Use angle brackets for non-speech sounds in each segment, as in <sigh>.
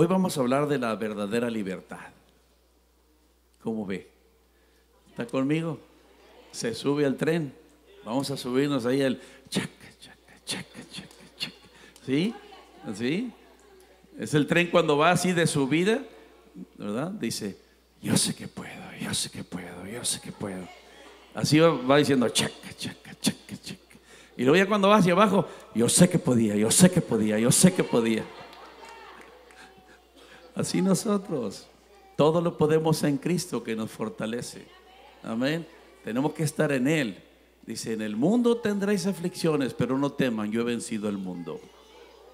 Hoy vamos a hablar de la verdadera libertad. ¿Cómo ve? ¿Está conmigo? Se sube al tren. Vamos a subirnos ahí al chaca, chaca, chaca, chaca, ¿Sí? ¿Sí? Es el tren cuando va así de subida, ¿verdad? Dice, yo sé que puedo, yo sé que puedo, yo sé que puedo. Así va, diciendo, chaca, chaca, chaca, chaca. Y luego ya cuando va hacia abajo, yo sé que podía, yo sé que podía, yo sé que podía. Así nosotros. Todo lo podemos en Cristo que nos fortalece. Amén. Tenemos que estar en Él. Dice, en el mundo tendréis aflicciones, pero no teman, yo he vencido el mundo.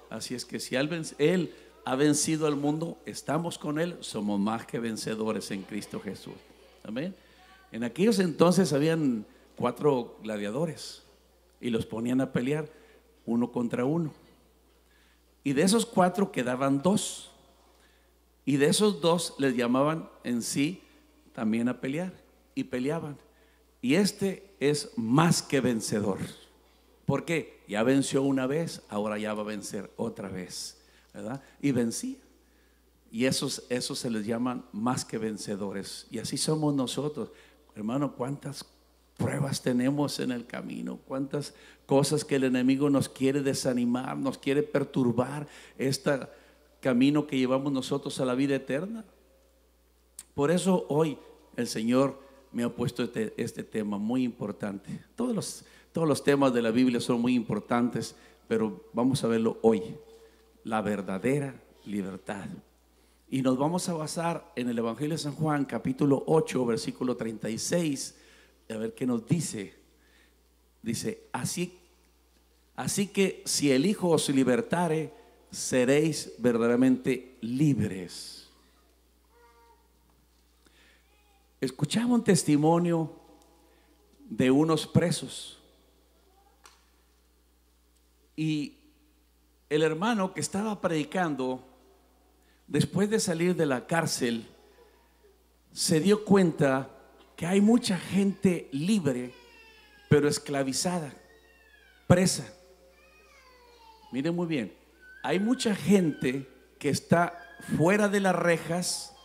Así es que si Él ha vencido al mundo, estamos con Él, somos más que vencedores en Cristo Jesús. Amén. En aquellos entonces habían cuatro gladiadores y los ponían a pelear uno contra uno. Y de esos cuatro quedaban dos. Y de esos dos les llamaban en sí también a pelear. Y peleaban. Y este es más que vencedor. ¿Por qué? Ya venció una vez, ahora ya va a vencer otra vez. ¿verdad? Y vencía. Y esos, esos se les llaman más que vencedores. Y así somos nosotros. Hermano, ¿cuántas pruebas tenemos en el camino? ¿Cuántas cosas que el enemigo nos quiere desanimar, nos quiere perturbar? Esta camino que llevamos nosotros a la vida eterna. Por eso hoy el Señor me ha puesto este, este, tema muy importante. Todos los, todos los temas de la Biblia son muy importantes, pero vamos a verlo hoy. La verdadera libertad. Y nos vamos a basar en el Evangelio de San Juan, capítulo 8, versículo 36, a ver qué nos dice. Dice, así, así que si el Hijo os libertare, seréis verdaderamente libres. Escuchaba un testimonio de unos presos y el hermano que estaba predicando, después de salir de la cárcel, se dio cuenta que hay mucha gente libre, pero esclavizada, presa. Miren muy bien, hay mucha gente que está fuera de las rejas,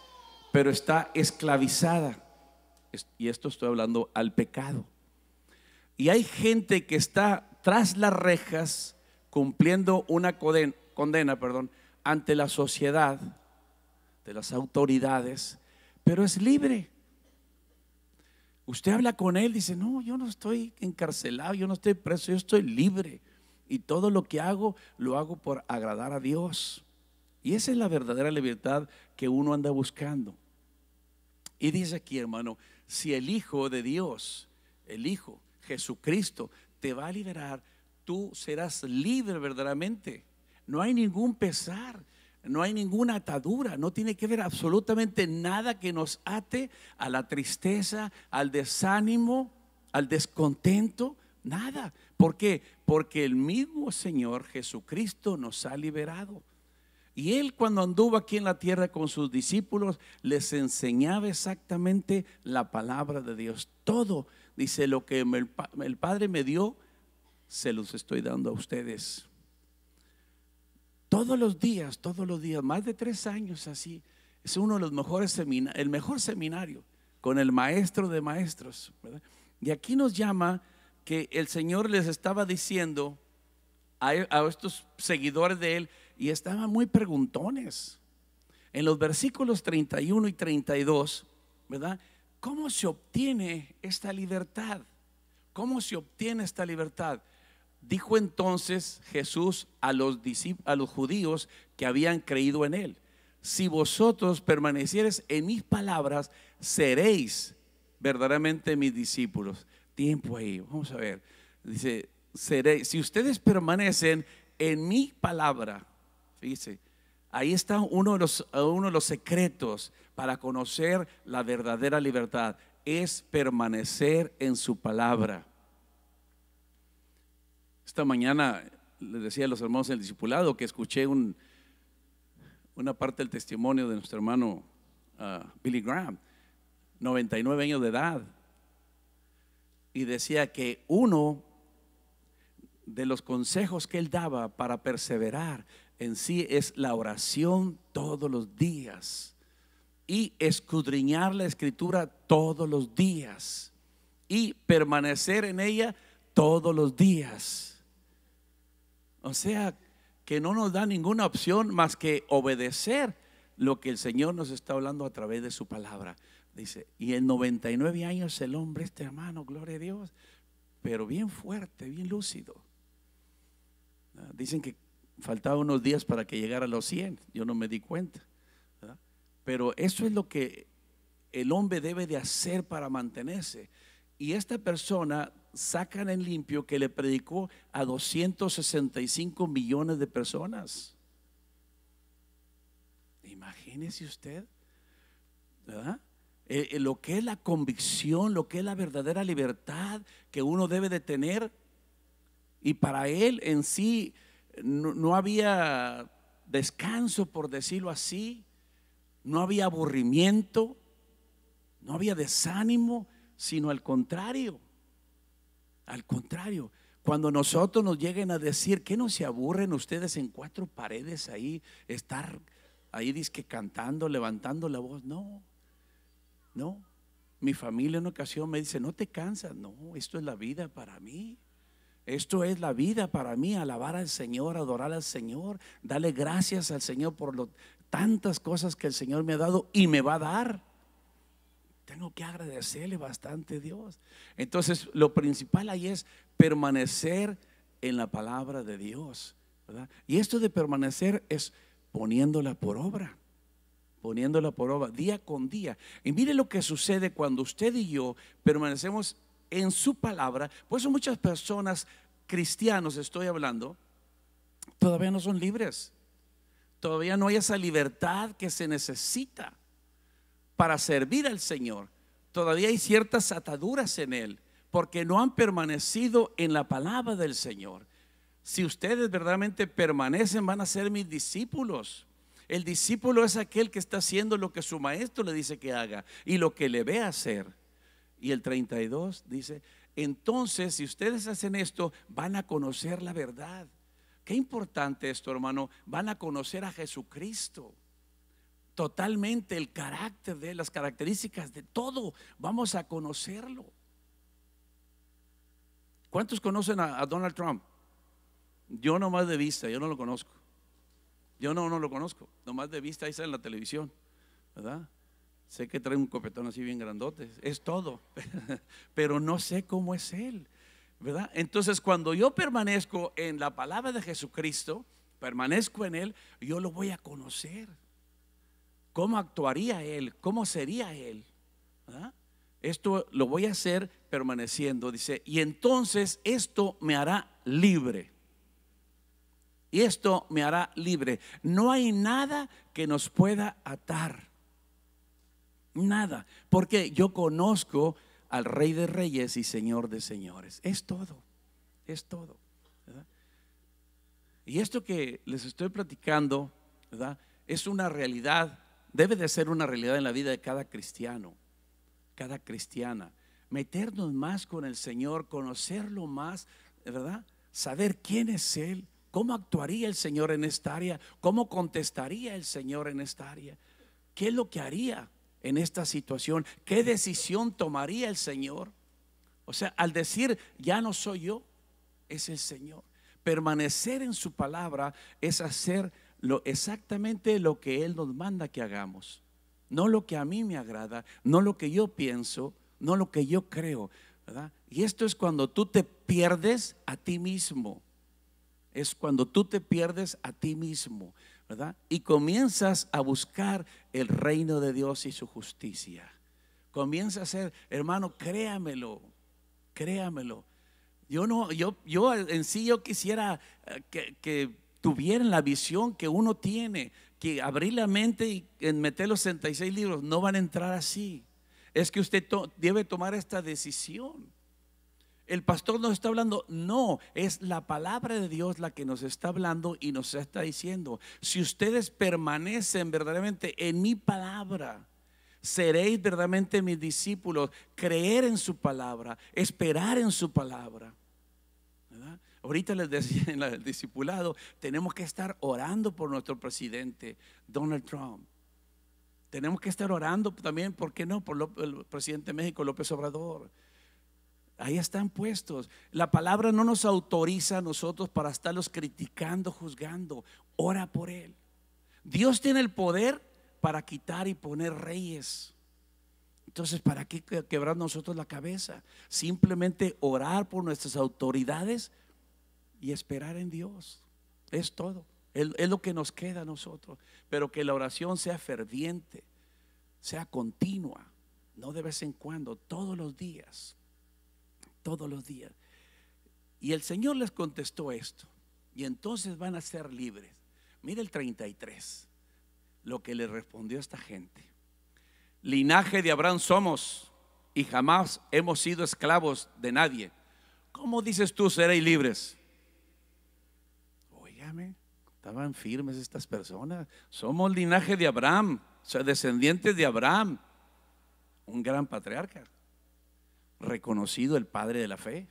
pero está esclavizada. Y esto estoy hablando al pecado. Y hay gente que está tras las rejas cumpliendo una condena, perdón, ante la sociedad, de las autoridades, pero es libre. Usted habla con él, dice, no, yo no estoy encarcelado, yo no estoy preso, yo estoy libre. Y todo lo que hago, lo hago por agradar a Dios. Y esa es la verdadera libertad que uno anda buscando. Y dice aquí, hermano, si el Hijo de Dios, el Hijo, Jesucristo, te va a liberar, tú serás libre verdaderamente. No hay ningún pesar, no hay ninguna atadura, no tiene que ver absolutamente nada que nos ate a la tristeza, al desánimo, al descontento, nada. ¿Por qué? Porque el mismo Señor Jesucristo nos ha liberado. Y él cuando anduvo aquí en la tierra con sus discípulos, les enseñaba exactamente la palabra de Dios. Todo, dice, lo que el Padre me dio, se los estoy dando a ustedes. Todos los días, todos los días, más de tres años así. Es uno de los mejores seminarios, el mejor seminario con el maestro de maestros. Y aquí nos llama que el Señor les estaba diciendo e, a, estos seguidores de Él y estaban muy preguntones. En los versículos 31 y 32, ¿verdad? ¿Cómo se obtiene esta libertad? ¿Cómo se obtiene esta libertad? Dijo entonces Jesús a los, a los judíos que habían creído en él, si vosotros permaneciereis en mis palabras, seréis verdaderamente mis discípulos tiempo ahí. Vamos a ver. Dice, seré, si ustedes permanecen en mi palabra, fíjense ahí está uno de los, uno los secretos para conocer la verdadera libertad, es permanecer en su palabra. Esta mañana le decía a los hermanos del discipulado que escuché un, una parte del testimonio de nuestro hermano ah, Billy Graham, 99 años de edad, y decía que uno de los consejos que él daba para perseverar en sí es la oración todos los días y escudriñar la escritura todos los días y permanecer en ella todos los días. O sea, que no nos da ninguna opción más que obedecer lo que el Señor nos está hablando a través de su palabra. Dice, y en 99 años el hombre, este hermano, gloria a Dios, pero bien fuerte, bien lúcido. Ah, dicen que faltaba unos días para que llegara a los 100, yo no me di cuenta. Pero eso es lo que el hombre debe de hacer para mantenerse. Y esta persona sacan en limpio que le predicó a 265 millones de personas. Imagínese usted, ¿verdad? Eh, eh, lo que es la convicción, lo que es la verdadera libertad que uno debe de tener. Y para él en sí no, había descanso, por decirlo así, no había aburrimiento, no había desánimo, sino al contrario. Al contrario, cuando nosotros nos lleguen a decir que no se aburren ustedes en cuatro paredes ahí, estar ahí disque cantando, levantando la voz, no. No, mi familia en ocasión me dice, no te cansas, no, esto es la vida para mí. Esto es la vida para mí, alabar al Señor, adorar al Señor, darle gracias al Señor por lo, tantas cosas que el Señor me ha dado y me va a dar. Tengo que agradecerle bastante a Dios. Entonces, lo principal ahí es permanecer en la palabra de Dios. Y esto de permanecer es poniéndola por obra poniéndola por obra día con día. Y mire lo que sucede cuando usted y yo permanecemos en su palabra. Por eso muchas personas, cristianos estoy hablando, todavía no son libres. Todavía no hay esa libertad que se necesita para servir al Señor. Todavía hay ciertas ataduras en Él porque no han permanecido en la palabra del Señor. Si ustedes verdaderamente permanecen, van a ser mis discípulos. El discípulo es aquel que está haciendo lo que su maestro le dice que haga y lo que le ve hacer. Y el 32 dice, entonces si ustedes hacen esto, van a conocer la verdad. Qué importante esto, hermano. Van a conocer a Jesucristo. Totalmente el carácter de las características de todo. Vamos a conocerlo. ¿Cuántos conocen a, a Donald Trump? Yo nomás de vista, yo no lo conozco. Yo no, no lo conozco, nomás de vista ahí está en la televisión, ¿verdad? Sé que trae un copetón así bien grandote, es todo, <laughs> pero no sé cómo es él, ¿verdad? Entonces cuando yo permanezco en la palabra de Jesucristo, permanezco en él, yo lo voy a conocer. ¿Cómo actuaría él? ¿Cómo sería él? ¿verdad? ¿Ah? Esto lo voy a hacer permaneciendo, dice, y entonces esto me hará libre y esto me hará libre. No hay nada que nos pueda atar. Nada. Porque yo conozco al Rey de Reyes y Señor de Señores. Es todo. Es todo. Y esto que les estoy platicando, Es una realidad. Debe de ser una realidad en la vida de cada cristiano, cada cristiana. Meternos más con el Señor, conocerlo más, ¿verdad? Saber quién es Él, ¿Cómo actuaría el Señor en esta área? ¿Cómo contestaría el Señor en esta área? ¿Qué es lo que haría en esta situación? ¿Qué decisión tomaría el Señor? O sea, al decir, ya no soy yo, es el Señor. Permanecer en su palabra es hacer exactamente lo que Él nos manda que hagamos. No lo que a mí me agrada, no lo que yo pienso, no lo que yo creo. Y esto es cuando tú te pierdes a ti mismo es cuando tú te pierdes a ti mismo, ¿verdad? Y comienzas a buscar el reino de Dios y su justicia. Comienza a ser, hermano, créamelo, créamelo. Yo no, yo, yo en sí yo quisiera eh, que, tuvieran la visión que uno tiene, que abrir la mente y meter los 66 libros no van a entrar así. Es que usted debe tomar esta decisión el pastor nos está hablando. No, es la palabra de Dios la que nos está hablando y nos está diciendo, si ustedes permanecen verdaderamente en mi palabra, seréis verdaderamente mis discípulos, creer en su palabra, esperar en su palabra. Ahorita les decía en el discipulado, tenemos que estar orando por nuestro presidente, Donald Trump. Tenemos que estar orando también, ¿por qué no? Por el presidente de México, López Obrador. Ahí están puestos. La palabra no nos autoriza a nosotros para estarlos criticando, juzgando. Ora por Él. Dios tiene el poder para quitar y poner reyes. Entonces, ¿para qué quebrar nosotros la cabeza? Simplemente orar por nuestras autoridades y esperar en Dios. Es todo. Es, lo que nos queda a nosotros. Pero que la oración sea ferviente, sea continua, no de vez en cuando, todos los días todos los días. Y el Señor les contestó esto, y entonces van a ser libres. Mira el 33, lo que le respondió esta gente. Linaje de Abraham somos y jamás hemos sido esclavos de nadie. ¿Cómo dices tú seréis libres? Óigame, estaban firmes estas personas. Somos linaje de Abraham, o sea, descendientes de Abraham, un gran patriarca reconocido el padre de la fe,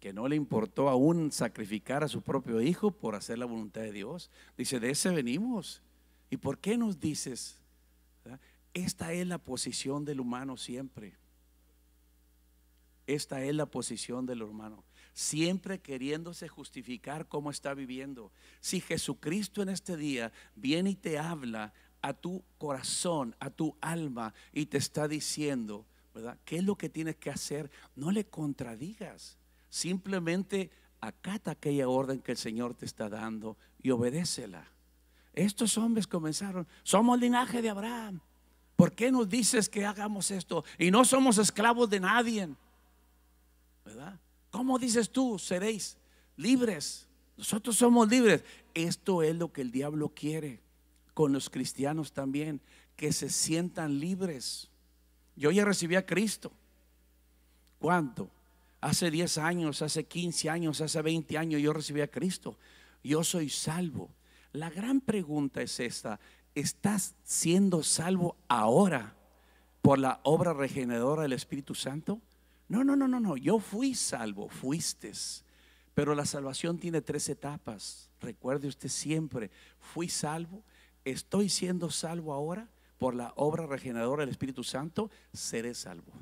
que no le importó aún sacrificar a su propio hijo por hacer la voluntad de Dios. Dice, de ese venimos. ¿Y por qué nos dices? Esta es la posición del humano siempre. Esta es la posición del humano. Siempre queriéndose justificar cómo está viviendo. Si Jesucristo en este día viene y te habla a tu corazón, a tu alma, y te está diciendo, ¿Qué es lo que tienes que hacer? No le contradigas, simplemente acata aquella orden que el Señor te está dando y obedécela. Estos hombres comenzaron, somos linaje de Abraham. ¿Por qué nos dices que hagamos esto? Y no somos esclavos de nadie. ¿Verdad? ¿Cómo dices tú? Seréis libres. Nosotros somos libres. Esto es lo que el diablo quiere con los cristianos también, que se sientan libres. Yo ya recibí a Cristo. ¿Cuánto? Hace 10 años, hace 15 años, hace 20 años yo recibí a Cristo. Yo soy salvo. La gran pregunta es esta. ¿Estás siendo salvo ahora por la obra regeneradora del Espíritu Santo? No, no, no, no, no. Yo fui salvo, fuiste. Pero la salvación tiene tres etapas. Recuerde usted siempre, fui salvo, estoy siendo salvo ahora por la obra regeneradora del Espíritu Santo, seré salvo.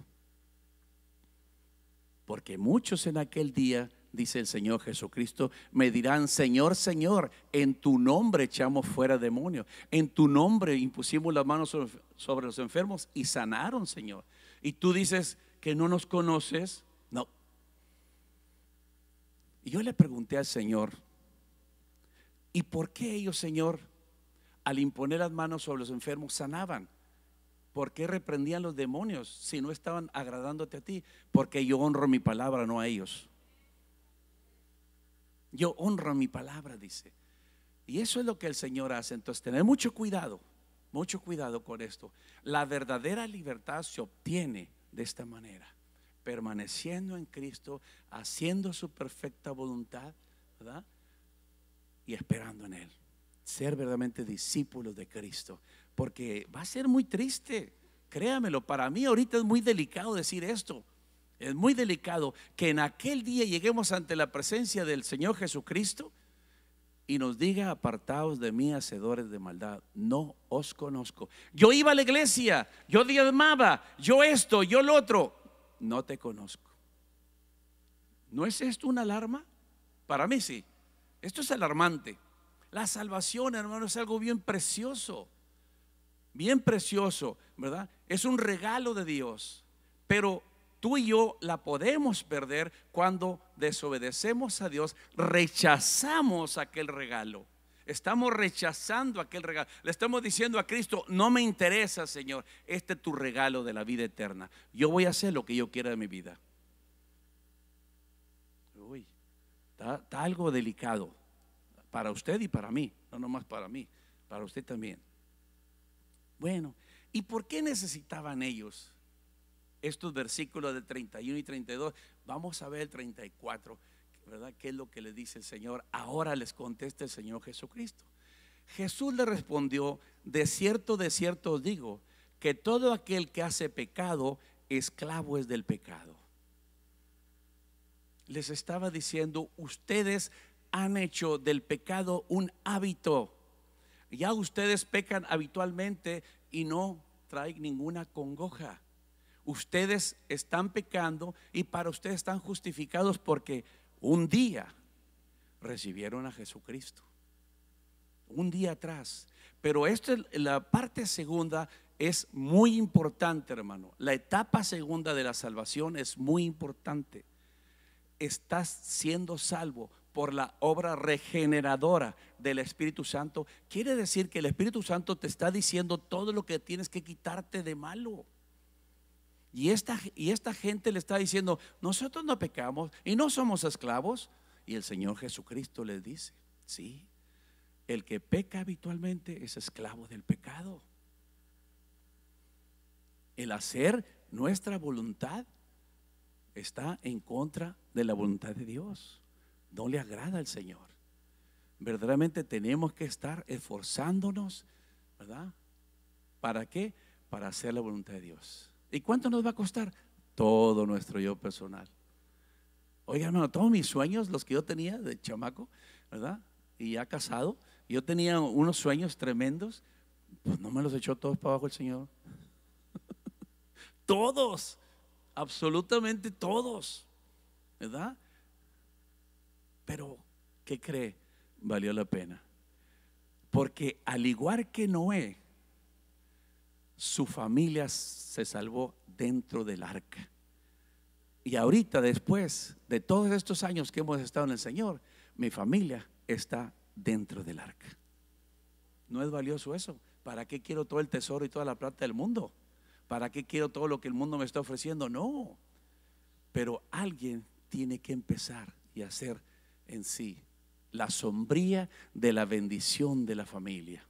Porque muchos en aquel día, dice el Señor Jesucristo, me dirán, Señor, Señor, en tu nombre echamos fuera demonios, en tu nombre impusimos las manos sobre los enfermos y sanaron, Señor. Y tú dices que no nos conoces, no. Y yo le pregunté al Señor, ¿y por qué ellos, Señor, al imponer las manos sobre los enfermos sanaban. ¿Por qué reprendían los demonios si no estaban agradándote a ti? Porque yo honro mi palabra, no a ellos. Yo honro mi palabra, dice. Y eso es lo que el Señor hace. Entonces, tener mucho cuidado, mucho cuidado con esto. La verdadera libertad se obtiene de esta manera, permaneciendo en Cristo, haciendo su perfecta voluntad, Y esperando en Él ser verdaderamente discípulos de Cristo, porque va a ser muy triste, créamelo, para mí ahorita es muy delicado decir esto, es muy delicado que en aquel día lleguemos ante la presencia del Señor Jesucristo y nos diga, apartados de mí, hacedores de maldad, no os conozco. Yo iba a la iglesia, yo diezmaba, yo esto, yo lo otro, no te conozco. ¿No es esto una alarma? Para mí sí. Esto es alarmante. La salvación, hermano, es algo bien precioso. Bien precioso, ¿verdad? Es un regalo de Dios. Pero tú y yo la podemos perder cuando desobedecemos a Dios, rechazamos aquel regalo. Estamos rechazando aquel regalo. Le estamos diciendo a Cristo, no me interesa, Señor, este es tu regalo de la vida eterna. Yo voy a hacer lo que yo quiera de mi vida. Uy, está, está algo delicado. Para usted y para mí, no nomás para mí, para usted también. Bueno, ¿y por qué necesitaban ellos estos versículos de 31 y 32? Vamos a ver el 34, ¿verdad? ¿Qué es lo que le dice el Señor? Ahora les contesta el Señor Jesucristo. Jesús le respondió, de cierto, de cierto os digo, que todo aquel que hace pecado, esclavo es del pecado. Les estaba diciendo, ustedes han hecho del pecado un hábito. Ya ustedes pecan habitualmente y no traen ninguna congoja. Ustedes están pecando y para ustedes están justificados porque un día recibieron a Jesucristo. Un día atrás. Pero esta, la parte segunda es muy importante, hermano. La etapa segunda de la salvación es muy importante. Estás siendo salvo por la obra regeneradora del Espíritu Santo, quiere decir que el Espíritu Santo te está diciendo todo lo que tienes que quitarte de malo. Y esta, y esta gente le está diciendo, nosotros no pecamos y no somos esclavos. Y el Señor Jesucristo les dice, sí, el que peca habitualmente es esclavo del pecado. El hacer nuestra voluntad está en contra de la voluntad de Dios no le agrada al Señor. Verdaderamente tenemos que estar esforzándonos, ¿verdad? ¿Para qué? Para hacer la voluntad de Dios. ¿Y cuánto nos va a costar? Todo nuestro yo personal. Oiga, hermano, todos mis sueños, los que yo tenía de chamaco, ¿verdad? Y ya casado, yo tenía unos sueños tremendos, pues no me los echó todos para abajo el Señor. <laughs> todos, absolutamente todos, ¿verdad? Pero, ¿qué cree? Valió la pena. Porque al igual que Noé, su familia se salvó dentro del arca. Y ahorita, después de todos estos años que hemos estado en el Señor, mi familia está dentro del arca. ¿No es valioso eso? ¿Para qué quiero todo el tesoro y toda la plata del mundo? ¿Para qué quiero todo lo que el mundo me está ofreciendo? No. Pero alguien tiene que empezar y hacer en sí, la sombría de la bendición de la familia.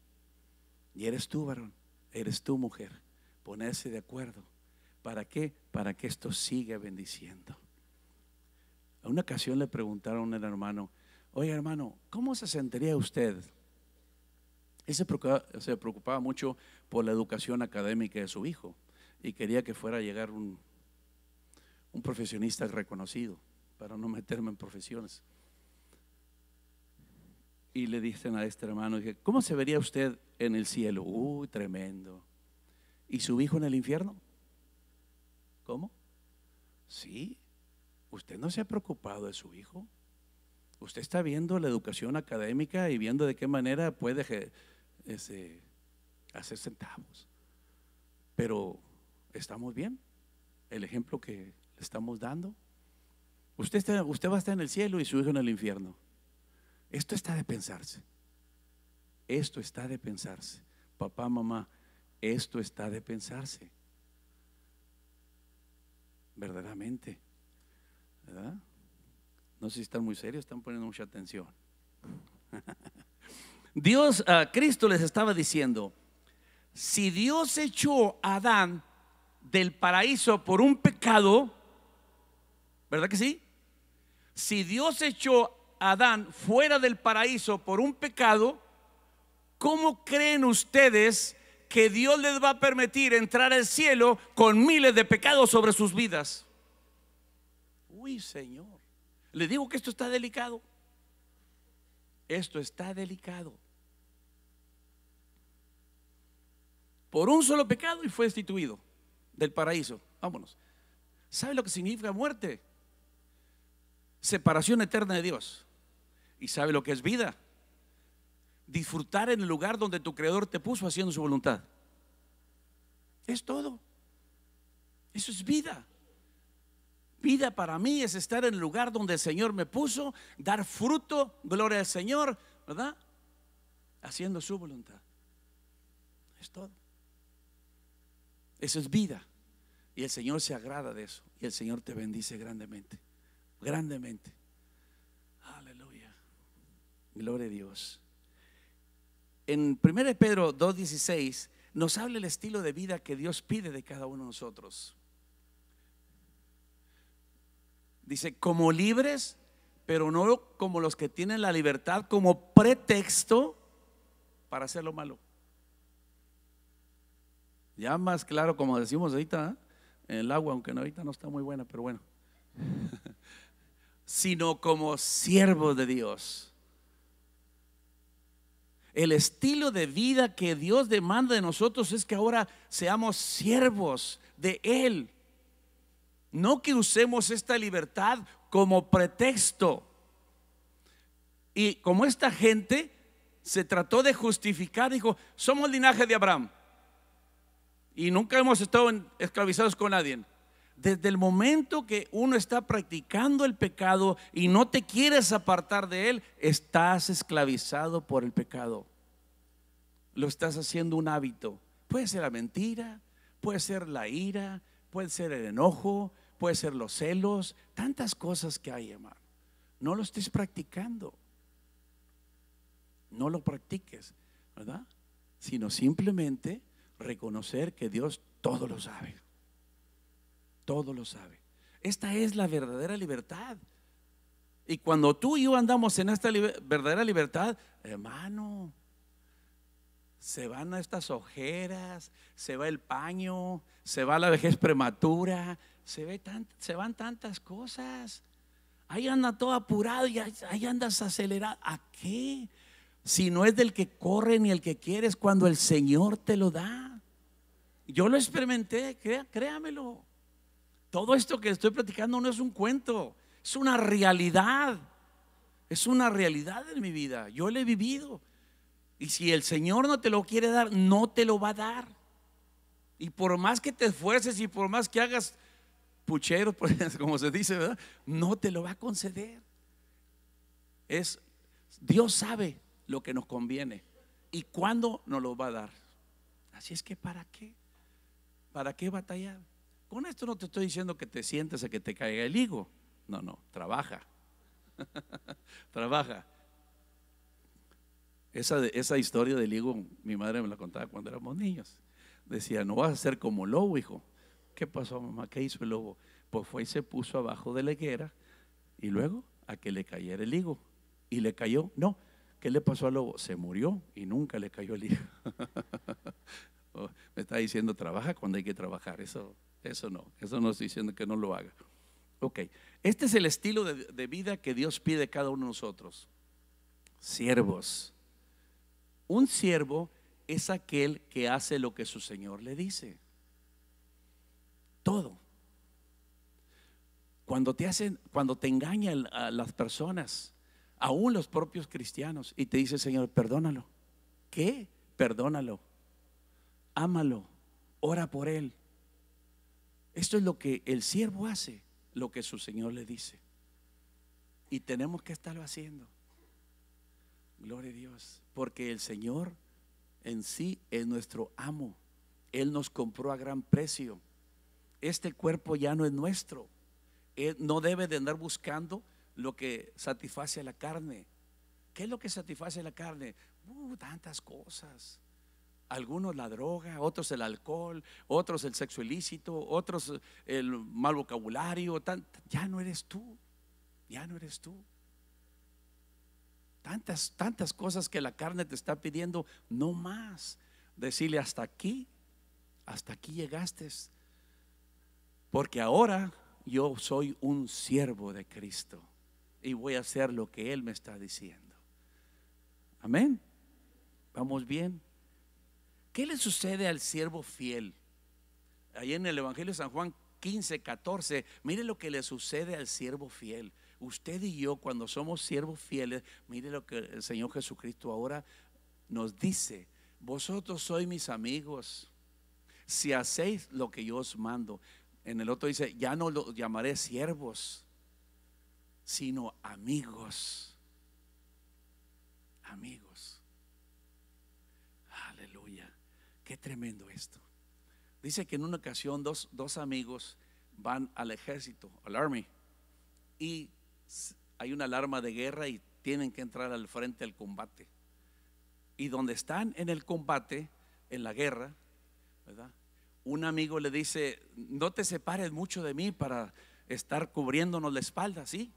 Y eres tú, varón, eres tú, mujer. Ponerse de acuerdo. ¿Para qué? Para que esto siga bendiciendo. A una ocasión le preguntaron al hermano, oye hermano, ¿cómo se sentiría usted? Él se preocupaba, mucho por la educación académica de su hijo y quería que fuera a llegar un, un profesionista reconocido, para no meterme en profesiones y le dicen a este hermano, dije, ¿cómo se vería usted en el cielo? Uy, tremendo. ¿Y su hijo en el infierno? ¿Cómo? Sí, usted no se ha preocupado de su hijo. Usted está viendo la educación académica y viendo de qué manera puede eh, hacer centavos. Pero estamos bien. El ejemplo que le estamos dando. Usted, usted va a estar en el cielo y su hijo en el infierno. Esto está de pensarse. Esto está de pensarse. Papá, mamá, esto está de pensarse. Verdaderamente. ¿Verdad? No sé si están muy serios, están poniendo mucha atención. <laughs> Dios, a Cristo les estaba diciendo, si Dios echó a Adán del paraíso por un pecado, ¿verdad que sí? Si Dios echó Adán fuera del paraíso por un pecado, ¿cómo creen ustedes que Dios les va a permitir entrar al cielo con miles de pecados sobre sus vidas? Uy, Señor. Le digo que esto está delicado. Esto está delicado. Por un solo pecado y fue destituido del paraíso. Vámonos. ¿Sabe lo que significa muerte? separación eterna de Dios. Y sabe lo que es vida. Disfrutar en el lugar donde tu creador te puso haciendo su voluntad. Es todo. Eso es vida. Vida para mí es estar en el lugar donde el Señor me puso, dar fruto, gloria al Señor, ¿verdad? Haciendo su voluntad. Es todo. Eso es vida. Y el Señor se agrada de eso. Y el Señor te bendice grandemente grandemente. Aleluya. Gloria a Dios. En 1 Pedro 2.16 nos habla el estilo de vida que Dios pide de cada uno de nosotros. Dice, como libres, pero no como los que tienen la libertad como pretexto para hacer lo malo. Ya más claro, como decimos ahorita, en ¿eh? el agua, aunque ahorita no está muy buena, pero bueno. <laughs> sino como siervos de Dios. El estilo de vida que Dios demanda de nosotros es que ahora seamos siervos de Él. No que usemos esta libertad como pretexto. Y como esta gente se trató de justificar, dijo, somos linaje de Abraham. Y nunca hemos estado esclavizados con nadie. Desde el momento que uno está practicando el pecado y no te quieres apartar de él, estás esclavizado por el pecado. Lo estás haciendo un hábito. Puede ser la mentira, puede ser la ira, puede ser el enojo, puede ser los celos, tantas cosas que hay, hermano. No lo estés practicando. No lo practiques, ¿verdad? Sino simplemente reconocer que Dios todo lo sabe todo lo sabe. Esta es la verdadera libertad. Y cuando tú y yo andamos en esta verdadera libertad, hermano, se van a estas ojeras, se va el paño, se va la vejez prematura, se, ve se van tantas cosas. Ahí anda todo apurado y ahí andas acelerado. ¿A qué? Si no es del que corre ni el que quieres, cuando el Señor te lo da. Yo lo experimenté, créamelo. Todo esto que estoy platicando no es un cuento, es una realidad. Es una realidad en mi vida. Yo lo he vivido. Y si el Señor no te lo quiere dar, no te lo va a dar. Y por más que te esfuerces y por más que hagas pucheros, <laughs> pues, como se dice, ¿verdad? No te lo va a conceder. Es Dios sabe lo que nos conviene y cuándo nos lo va a dar. Así es que ¿para qué? ¿Para qué batallar? Con esto no te estoy diciendo que te sientes a que te caiga el higo. No, no, trabaja. <laughs> trabaja. Esa, esa historia del higo, mi madre me la contaba cuando éramos niños. Decía, no vas a ser como lobo, hijo. ¿Qué pasó, mamá? ¿Qué hizo el lobo? Pues fue y se puso abajo de la higuera y luego a que le cayera el higo. Y le cayó, no, ¿qué le pasó al lobo? Se murió y nunca le cayó el higo. <laughs> Oh, me está diciendo trabaja cuando hay que trabajar. Eso, eso no, eso no estoy diciendo que no lo haga. Ok, este es el estilo de, vida que Dios pide a cada uno de nosotros. Siervos. Un siervo es aquel que hace lo que su Señor le dice. Todo. Cuando te hacen, cuando te engañan a las personas, aún los propios cristianos, y te dice, Señor, perdónalo. ¿Qué? Perdónalo ámalo, ora por él. Esto es lo que el siervo hace, lo que su Señor le dice. Y tenemos que estarlo haciendo. Gloria a Dios. Porque el Señor en sí es nuestro amo. Él nos compró a gran precio. Este cuerpo ya no es nuestro. Él eh, no debe de andar buscando lo que satisface a la carne. ¿Qué es lo que satisface a la carne? Uh, tantas cosas. Algunos la droga, otros el alcohol, otros el sexo ilícito, otros el mal vocabulario. ya no eres tú, ya no eres tú. Tantas, tantas cosas que la carne te está pidiendo, no más. Decirle hasta aquí, hasta aquí llegaste. Porque ahora yo soy un siervo de Cristo y voy a hacer lo que Él me está diciendo. Amén. ¿Vamos bien? ¿Qué le sucede al siervo fiel? Ahí en el Evangelio de San Juan 15, 14, mire lo que le sucede al siervo fiel. Usted y yo cuando somos siervos fieles, mire lo que el Señor Jesucristo ahora nos dice. Vosotros sois mis amigos si hacéis lo que yo os mando. En el otro dice, ya no los llamaré siervos, sino amigos. Amigos. tremendo esto. Dice que en una ocasión dos, amigos van al ejército, al army, y hay una alarma de guerra y tienen que entrar al frente al combate. Y donde están en el combate, en la guerra, Un amigo le dice, no te separes mucho de mí para estar cubriéndonos la espalda, ¿sí?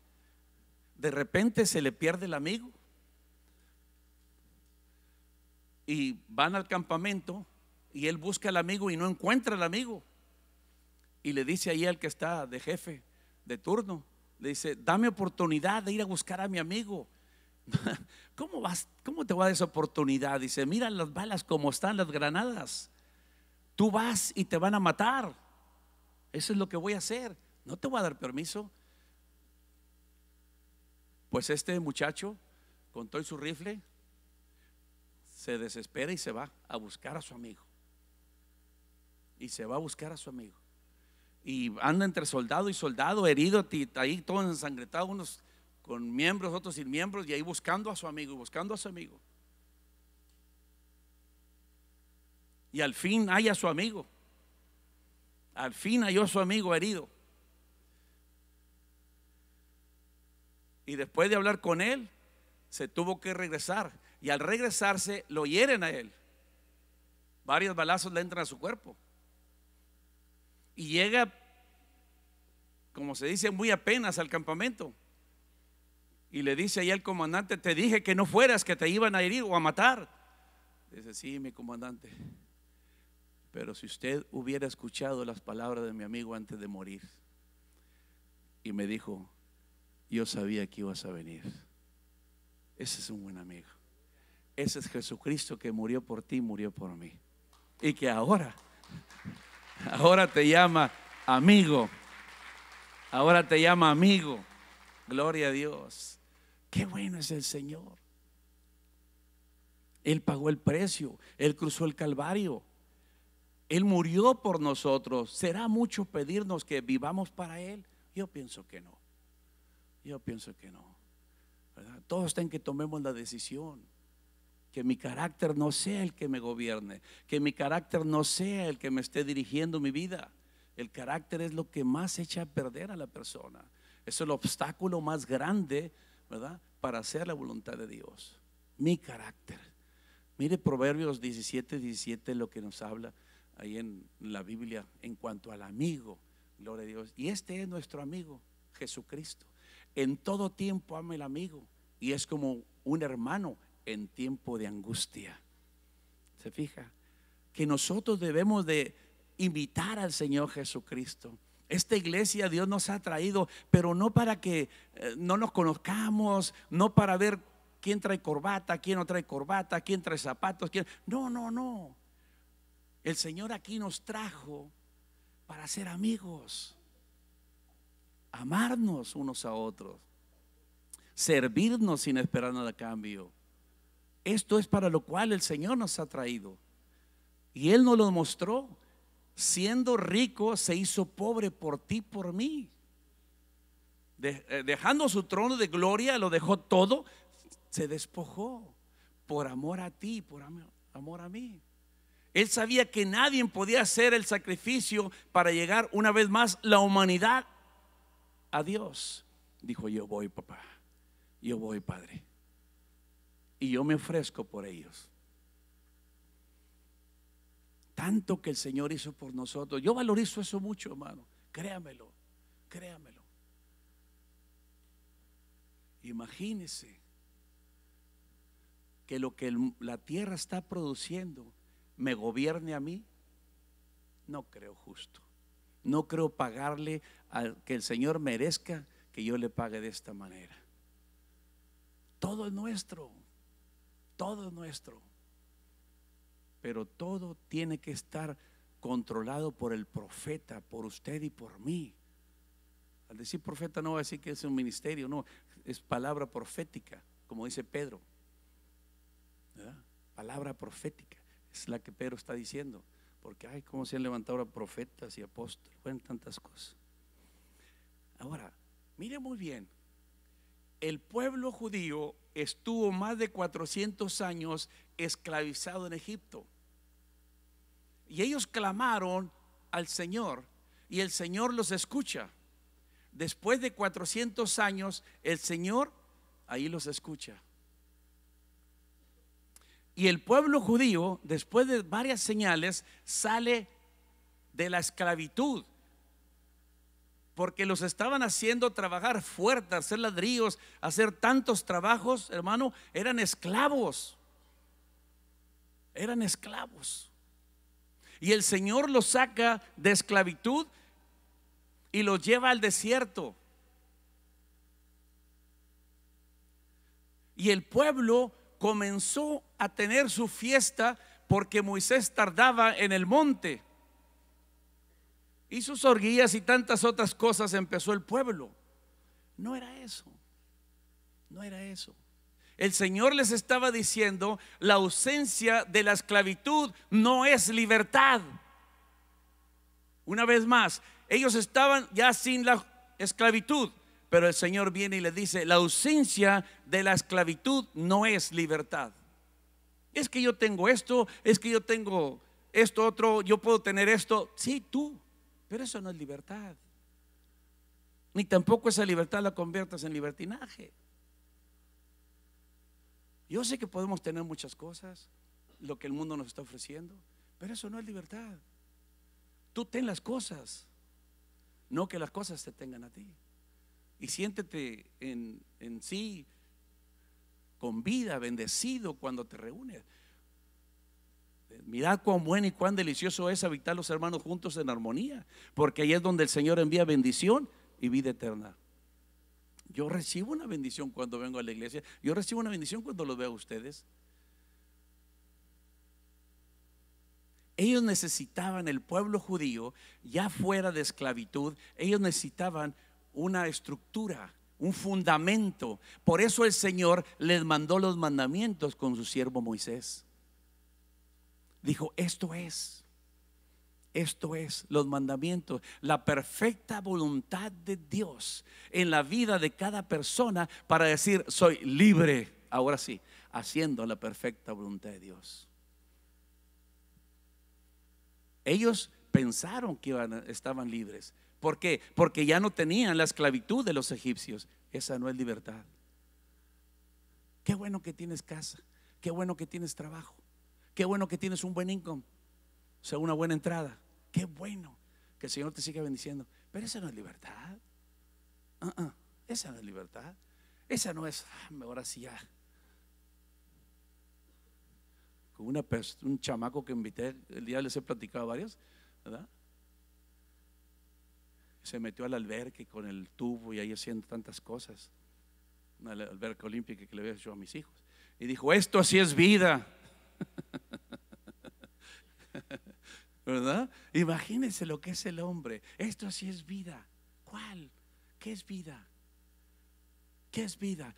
De repente se le pierde el amigo. Y van al campamento y él busca al amigo y no encuentra al amigo. Y le dice ahí al que está de jefe de turno, le dice, dame oportunidad de ir a buscar a mi amigo. <laughs> ¿Cómo, vas, ¿Cómo te voy a dar esa oportunidad? Dice, mira las balas como están las granadas. Tú vas y te van a matar. Eso es lo que voy a hacer. No te voy a dar permiso. Pues este muchacho, con todo su rifle, se desespera y se va a buscar a su amigo y se va a buscar a su amigo. Y anda entre soldado y soldado, herido, ahí todos ensangrentados, unos con miembros, otros sin miembros, y ahí buscando a su amigo, buscando a su amigo. Y al fin Hay a su amigo. Al fin halló a su amigo herido. Y después de hablar con él, se tuvo que regresar. Y al regresarse, lo hieren a él. Varios balazos le entran a su cuerpo y llega, como se dice, muy apenas al campamento. Y le dice ahí al comandante, te dije que no fueras, que te iban a herir o a matar. Dice, sí, mi comandante. Pero si usted hubiera escuchado las palabras de mi amigo antes de morir, y me dijo, yo sabía que ibas a venir. Ese es un buen amigo. Ese es Jesucristo que murió por ti, murió por mí. Y que ahora Ahora te llama amigo. Ahora te llama amigo. Gloria a Dios. Qué bueno es el Señor. Él pagó el precio. Él cruzó el Calvario. Él murió por nosotros. ¿Será mucho pedirnos que vivamos para Él? Yo pienso que no. Yo pienso que no. Todos tienen que tomemos la decisión que mi carácter no sea el que me gobierne, que mi carácter no sea el que me esté dirigiendo mi vida. El carácter es lo que más echa a perder a la persona. Es el obstáculo más grande, ¿verdad? Para hacer la voluntad de Dios. Mi carácter. Mire Proverbios 17, 17, lo que nos habla ahí en la Biblia en cuanto al amigo. Gloria a Dios. Y este es nuestro amigo, Jesucristo. En todo tiempo ama el amigo. Y es como un hermano en tiempo de angustia. ¿Se fija? Que nosotros debemos de invitar al Señor Jesucristo. Esta iglesia Dios nos ha traído, pero no para que eh, no nos conozcamos, no para ver quién trae corbata, quién no trae corbata, quién trae zapatos, quién... No, no, no. El Señor aquí nos trajo para ser amigos, amarnos unos a otros, servirnos sin esperar nada a cambio, esto es para lo cual el Señor nos ha traído. Y Él nos lo mostró. Siendo rico, se hizo pobre por ti, por mí. Eh, dejando su trono de gloria, lo dejó todo, se despojó por amor a ti, por amor a mí. Él sabía que nadie podía hacer el sacrificio para llegar una vez más la humanidad a Dios. Dijo, yo voy, papá, yo voy, Padre y yo me ofrezco por ellos. Tanto que el Señor hizo por nosotros. Yo valorizo eso mucho, hermano. Créamelo, créamelo. Imagínese que lo que la tierra está produciendo me gobierne a mí. No creo justo. No creo pagarle al que el Señor merezca que yo le pague de esta manera. Todo es nuestro todo es nuestro. Pero todo tiene que estar controlado por el profeta, por usted y por mí. Al decir profeta no va a decir que es un ministerio, no, es palabra profética, como dice Pedro. Palabra profética, es la que Pedro está diciendo, porque ay, cómo se han levantado ahora profetas y apóstoles, bueno, tantas cosas. Ahora, mire muy bien, el pueblo judío estuvo más de 400 años esclavizado en Egipto. Y ellos clamaron al Señor y el Señor los escucha. Después de 400 años, el Señor ahí los escucha. Y el pueblo judío, después de varias señales, sale de la esclavitud porque los estaban haciendo trabajar fuerte, hacer ladrillos, hacer tantos trabajos, hermano, eran esclavos. Eran esclavos. Y el Señor los saca de esclavitud y los lleva al desierto. Y el pueblo comenzó a tener su fiesta porque Moisés tardaba en el monte y sus orguías y tantas otras cosas empezó el pueblo. No era eso. No era eso. El Señor les estaba diciendo, la ausencia de la esclavitud no es libertad. Una vez más, ellos estaban ya sin la esclavitud, pero el Señor viene y le dice, la ausencia de la esclavitud no es libertad. Es que yo tengo esto, es que yo tengo esto otro, yo puedo tener esto. Sí, tú. Pero eso no es libertad. Ni tampoco esa libertad la conviertas en libertinaje. Yo sé que podemos tener muchas cosas, lo que el mundo nos está ofreciendo, pero eso no es libertad. Tú ten las cosas, no que las cosas te tengan a ti. Y siéntete en, en sí, con vida, bendecido cuando te reúnes. Mirad cuán bueno y cuán delicioso es habitar los hermanos juntos en armonía, porque ahí es donde el Señor envía bendición y vida eterna. Yo recibo una bendición cuando vengo a la iglesia, yo recibo una bendición cuando los veo a ustedes. Ellos necesitaban, el pueblo judío, ya fuera de esclavitud, ellos necesitaban una estructura, un fundamento. Por eso el Señor les mandó los mandamientos con su siervo Moisés dijo, esto es, esto es los mandamientos, la perfecta voluntad de Dios en la vida de cada persona para decir, soy libre, ahora sí, haciendo la perfecta voluntad de Dios. Ellos pensaron que estaban libres. ¿Por qué? Porque ya no tenían la esclavitud de los egipcios. Esa no es libertad. Qué bueno que tienes casa, qué bueno que tienes trabajo, Qué bueno que tienes un buen income, o sea, una buena entrada. Qué bueno que el Señor te siga bendiciendo. Pero esa no es libertad. Uh-uh. esa no es libertad. Esa no es, ah, ahora sí ya. Con una un chamaco que invité, el día les he platicado a varios, ¿verdad? Se metió al albergue con el tubo y ahí haciendo tantas cosas. Una albergue olímpico que le había hecho a mis hijos. Y dijo, esto así es vida. <laughs> <laughs> ¿Verdad? Imagínense lo que es el hombre. Esto sí es vida. ¿Cuál? ¿Qué es vida? ¿Qué es vida?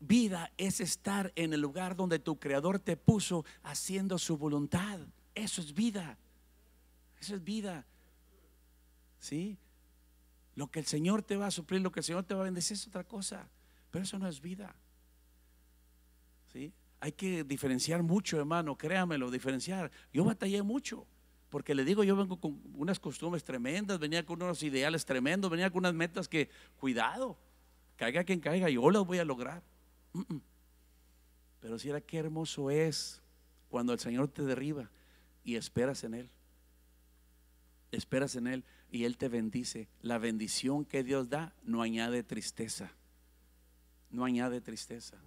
Vida es estar en el lugar donde tu creador te puso haciendo su voluntad. Eso es vida. Eso es vida. ¿Sí? Lo que el Señor te va a suplir, lo que el Señor te va a bendecir es otra cosa. Pero eso no es vida. ¿Sí? hay que diferenciar mucho, hermano, créamelo, diferenciar. Yo batallé mucho, porque le digo, yo vengo con unas costumbres tremendas, venía con unos ideales tremendos, venía con unas metas que, cuidado, caiga quien caiga, yo las voy a lograr. Pero si era qué hermoso es cuando el Señor te derriba y esperas en Él. Esperas en Él y Él te bendice. La bendición que Dios da no añade tristeza. No añade tristeza.